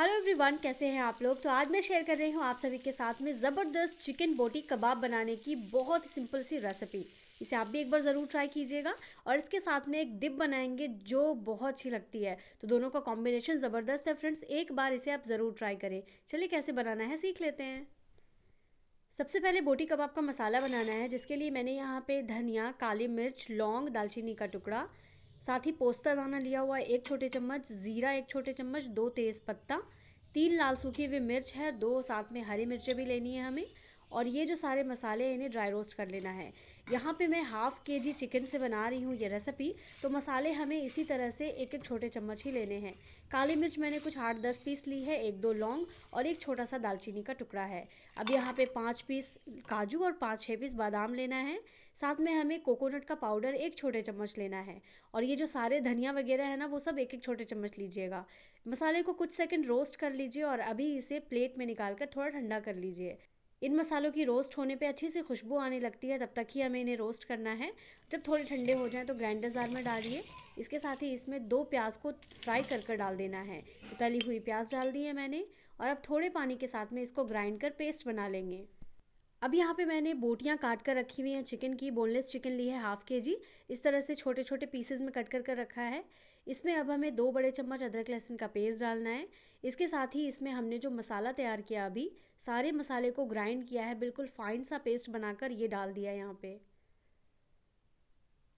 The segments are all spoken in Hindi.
हेलो एवरीवन कैसे हैं आप लोग तो आज मैं शेयर कर रही हूँ आप सभी के साथ में ज़बरदस्त चिकन बोटी कबाब बनाने की बहुत ही सिंपल सी रेसिपी इसे आप भी एक बार ज़रूर ट्राई कीजिएगा और इसके साथ में एक डिप बनाएंगे जो बहुत अच्छी लगती है तो दोनों का कॉम्बिनेशन ज़बरदस्त है फ्रेंड्स एक बार इसे आप ज़रूर ट्राई करें चलिए कैसे बनाना है सीख लेते हैं सबसे पहले बोटी कबाब का मसाला बनाना है जिसके लिए मैंने यहाँ पे धनिया काली मिर्च लौंग दालचीनी का टुकड़ा साथ ही पोस्ता दाना लिया हुआ है एक छोटे चम्मच ज़ीरा एक छोटे चम्मच दो तेज़ पत्ता तीन लाल सूखी हुई मिर्च है दो साथ में हरी मिर्चें भी लेनी है हमें और ये जो सारे मसाले इन्हें ड्राई रोस्ट कर लेना है यहाँ पे मैं हाफ़ के जी चिकन से बना रही हूँ ये रेसिपी तो मसाले हमें इसी तरह से एक एक छोटे चम्मच ही लेने हैं काली मिर्च मैंने कुछ आठ दस पीस ली है एक दो लौंग और एक छोटा सा दालचीनी का टुकड़ा है अब यहाँ पे पाँच पीस काजू और पाँच छः पीस बादाम लेना है साथ में हमें कोकोनट का पाउडर एक छोटे चम्मच लेना है और ये जो सारे धनिया वगैरह है ना वो सब एक एक छोटे चम्मच लीजिएगा मसाले को कुछ सेकंड रोस्ट कर लीजिए और अभी इसे प्लेट में निकाल कर थोड़ा ठंडा कर लीजिए इन मसालों की रोस्ट होने पे अच्छी सी खुशबू आने लगती है तब तक ही हमें इन्हें रोस्ट करना है जब थोड़े ठंडे हो जाएं तो ग्राइंडर जार में डालिए इसके साथ ही इसमें दो प्याज को फ्राई कर कर डाल देना है तली हुई प्याज डाल दी है मैंने और अब थोड़े पानी के साथ में इसको ग्राइंड कर पेस्ट बना लेंगे अब यहाँ पे मैंने बोटियाँ काट कर रखी हुई हैं चिकन की बोनलेस चिकन ली है हाफ के जी इस तरह से छोटे छोटे पीसेज में कट कर कर रखा है इसमें अब हमें दो बड़े चम्मच अदरक लहसुन का पेस्ट डालना है इसके साथ ही इसमें हमने जो मसाला तैयार किया अभी सारे मसाले को ग्राइंड किया है बिल्कुल फाइन सा पेस्ट बनाकर ये डाल दिया यहाँ पे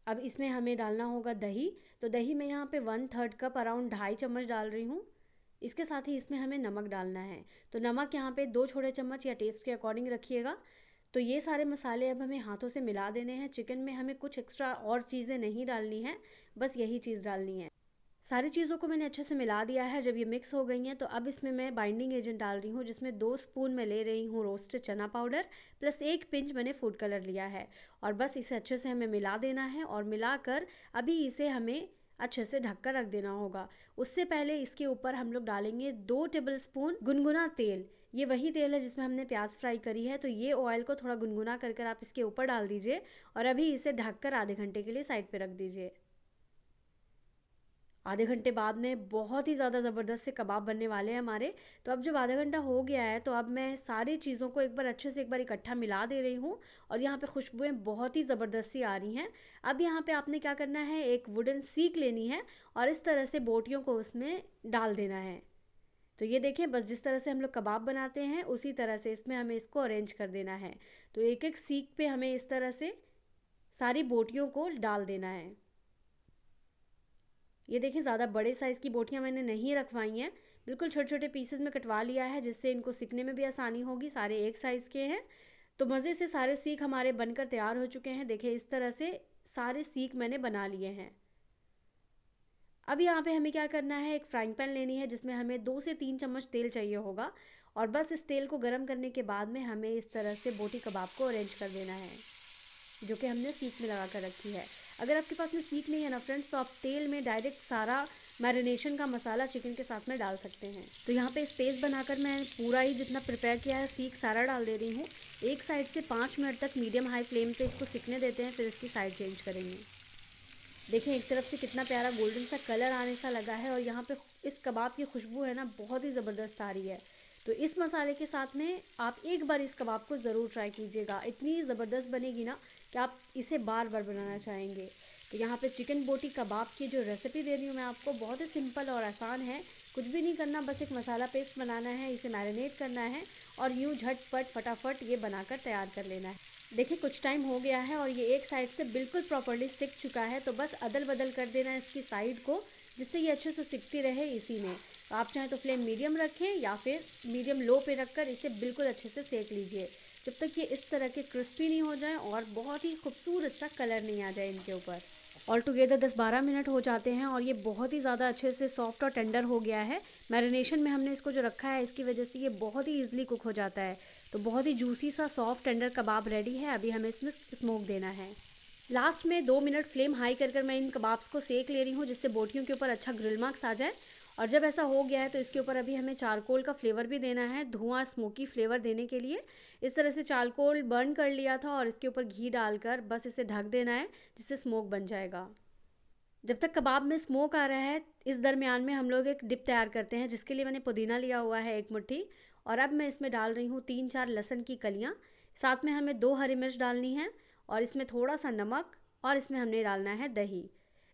अब इसमें हमें डालना होगा दही तो दही मैं यहाँ पे वन थर्ड कप अराउंड ढाई चम्मच डाल रही हूँ इसके साथ ही इसमें हमें नमक डालना है तो नमक यहाँ पे दो छोटे चम्मच या टेस्ट के अकॉर्डिंग रखिएगा तो ये सारे मसाले अब हमें हाथों से मिला देने हैं चिकन में हमें कुछ एक्स्ट्रा और चीज़ें नहीं डालनी है बस यही चीज़ डालनी है सारी चीज़ों को मैंने अच्छे से मिला दिया है जब ये मिक्स हो गई हैं तो अब इसमें मैं बाइंडिंग एजेंट डाल रही हूँ जिसमें दो स्पून मैं ले रही हूँ रोस्टेड चना पाउडर प्लस एक पिंच मैंने फूड कलर लिया है और बस इसे अच्छे से हमें मिला देना है और मिलाकर अभी इसे हमें अच्छे से ढककर रख देना होगा उससे पहले इसके ऊपर हम लोग डालेंगे दो टेबल स्पून गुनगुना तेल ये वही तेल है जिसमें हमने प्याज फ्राई करी है तो ये ऑयल को थोड़ा गुनगुना कर कर आप इसके ऊपर डाल दीजिए और अभी इसे ढककर आधे घंटे के लिए साइड पर रख दीजिए आधे घंटे बाद में बहुत ही ज़्यादा ज़बरदस्त से कबाब बनने वाले हैं हमारे तो अब जब आधा घंटा हो गया है तो अब मैं सारी चीज़ों को एक बार अच्छे से एक बार इकट्ठा मिला दे रही हूँ और यहाँ पे खुशबुएं बहुत ही ज़बरदस्ती आ रही हैं अब यहाँ पे आपने क्या करना है एक वुडन सीख लेनी है और इस तरह से बोटियों को उसमें डाल देना है तो ये देखें बस जिस तरह से हम लोग कबाब बनाते हैं उसी तरह से इसमें हमें इसको अरेंज कर देना है तो एक एक सीख पे हमें इस तरह से सारी बोटियों को डाल देना है ये देखिए ज़्यादा बड़े साइज़ की बोटियाँ मैंने नहीं रखवाई हैं बिल्कुल छोटे छोटे पीसेस में कटवा लिया है जिससे इनको सीखने में भी आसानी होगी सारे एक साइज़ के हैं तो मज़े से सारे सीख हमारे बनकर तैयार हो चुके हैं देखिए इस तरह से सारे सीख मैंने बना लिए हैं अब यहाँ पे हमें क्या करना है एक फ्राइंग पैन लेनी है जिसमें हमें दो से तीन चम्मच तेल चाहिए होगा और बस इस तेल को गर्म करने के बाद में हमें इस तरह से बोटी कबाब को अरेंज कर देना है जो कि हमने सीख में लगा कर रखी है अगर आपके पास में सीख नहीं है ना फ्रेंड्स तो आप तेल में डायरेक्ट सारा मैरिनेशन का मसाला चिकन के साथ में डाल सकते हैं तो यहाँ पे स्पेस बनाकर मैं पूरा ही जितना प्रिपेयर किया है सीख सारा डाल दे रही हूँ एक साइड से पाँच मिनट तक मीडियम हाई फ्लेम पे इसको सीखने देते हैं फिर इसकी साइड चेंज करेंगे देखें एक तरफ से कितना प्यारा गोल्डन सा कलर आने सा लगा है और यहाँ पे इस कबाब की खुशबू है ना बहुत ही ज़बरदस्त आ रही है तो इस मसाले के साथ में आप एक बार इस कबाब को ज़रूर ट्राई कीजिएगा इतनी ज़बरदस्त बनेगी ना कि आप इसे बार बार बनाना चाहेंगे तो यहाँ पे चिकन बोटी कबाब की जो रेसिपी दे रही हूँ मैं आपको बहुत ही सिंपल और आसान है कुछ भी नहीं करना बस एक मसाला पेस्ट बनाना है इसे मैरिनेट करना है और यूँ झटपट फटाफट ये बनाकर तैयार कर लेना है देखिए कुछ टाइम हो गया है और ये एक साइड से बिल्कुल प्रॉपरली सिक चुका है तो बस अदल बदल कर देना है इसकी साइड को जिससे ये अच्छे से सिकती रहे इसी में तो आप चाहें तो फ्लेम मीडियम रखें या फिर मीडियम लो पे रखकर इसे बिल्कुल अच्छे से सेक लीजिए जब तक ये इस तरह के क्रिस्पी नहीं हो जाए और बहुत ही खूबसूरत सा कलर नहीं आ जाए इनके ऊपर ऑल टुगेदर 10-12 मिनट हो जाते हैं और ये बहुत ही ज़्यादा अच्छे से सॉफ्ट और टेंडर हो गया है मैरिनेशन में हमने इसको जो रखा है इसकी वजह से ये बहुत ही ईजिली कुक हो जाता है तो बहुत ही जूसी सा सॉफ्ट टेंडर कबाब रेडी है अभी हमें इसमें स्मोक देना है लास्ट में दो मिनट फ्लेम हाई कर कर मैं इन कबाब्स को सेक ले रही हूँ जिससे बोटियों के ऊपर अच्छा ग्रिल मार्क्स आ जाए और जब ऐसा हो गया है तो इसके ऊपर अभी हमें चारकोल का फ्लेवर भी देना है धुआं स्मोकी फ्लेवर देने के लिए इस तरह से चारकोल बर्न कर लिया था और इसके ऊपर घी डालकर बस इसे ढक देना है जिससे स्मोक बन जाएगा जब तक कबाब में स्मोक आ रहा है इस दरमियान में हम लोग एक डिप तैयार करते हैं जिसके लिए मैंने पुदीना लिया हुआ है एक मुट्ठी और अब मैं इसमें डाल रही हूँ तीन चार लहसन की कलियाँ साथ में हमें दो हरी मिर्च डालनी है और इसमें थोड़ा सा नमक और इसमें हमने डालना है दही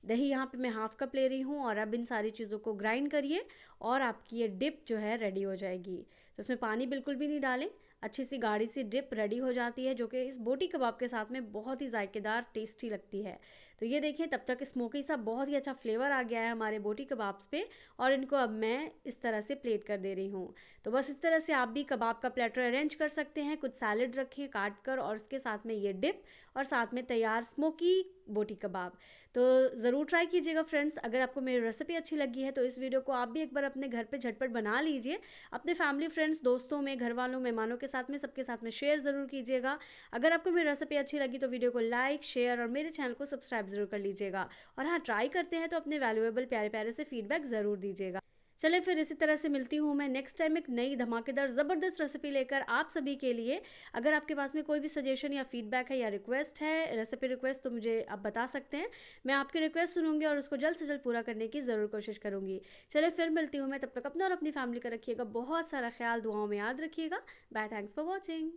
दही यहाँ पे मैं हाफ कप ले रही हूँ और अब इन सारी चीज़ों को ग्राइंड करिए और आपकी ये डिप जो है रेडी हो जाएगी तो इसमें पानी बिल्कुल भी नहीं डालें अच्छी सी गाढ़ी सी डिप रेडी हो जाती है जो कि इस बोटी कबाब के साथ में बहुत ही जायकेदार टेस्टी लगती है तो ये देखिए तब तक स्मोकी सा बहुत ही अच्छा फ्लेवर आ गया है हमारे बोटी कबाब्स पे और इनको अब मैं इस तरह से प्लेट कर दे रही हूँ तो बस इस तरह से आप भी कबाब का प्लेटर अरेंज कर सकते हैं कुछ सैलड रखें काट कर और उसके साथ में ये डिप और साथ में तैयार स्मोकी बोटी कबाब तो ज़रूर ट्राई कीजिएगा फ्रेंड्स अगर आपको मेरी रेसिपी अच्छी लगी है तो इस वीडियो को आप भी एक बार अपने घर पे झटपट बना लीजिए अपने फैमिली फ्रेंड्स दोस्तों में घर वालों मेहमानों के साथ में सबके साथ में शेयर ज़रूर कीजिएगा अगर आपको मेरी रेसिपी अच्छी लगी तो वीडियो को लाइक शेयर और मेरे चैनल को सब्सक्राइब ज़रूर कर लीजिएगा और हाँ ट्राई करते हैं तो अपने वैल्यूएबल प्यारे प्यारे से फीडबैक ज़रूर दीजिएगा चले फिर इसी तरह से मिलती हूँ मैं नेक्स्ट टाइम एक नई धमाकेदार ज़बरदस्त रेसिपी लेकर आप सभी के लिए अगर आपके पास में कोई भी सजेशन या फीडबैक है या रिक्वेस्ट है रेसिपी रिक्वेस्ट तो मुझे आप बता सकते हैं मैं आपकी रिक्वेस्ट सुनूंगी और उसको जल्द से जल्द पूरा करने की ज़रूर कोशिश करूंगी चले फिर मिलती हूँ मैं तब तक अपना और अपनी फैमिली का रखिएगा बहुत सारा ख्याल दुआओं में याद रखिएगा बाय थैंक्स फॉर वॉचिंग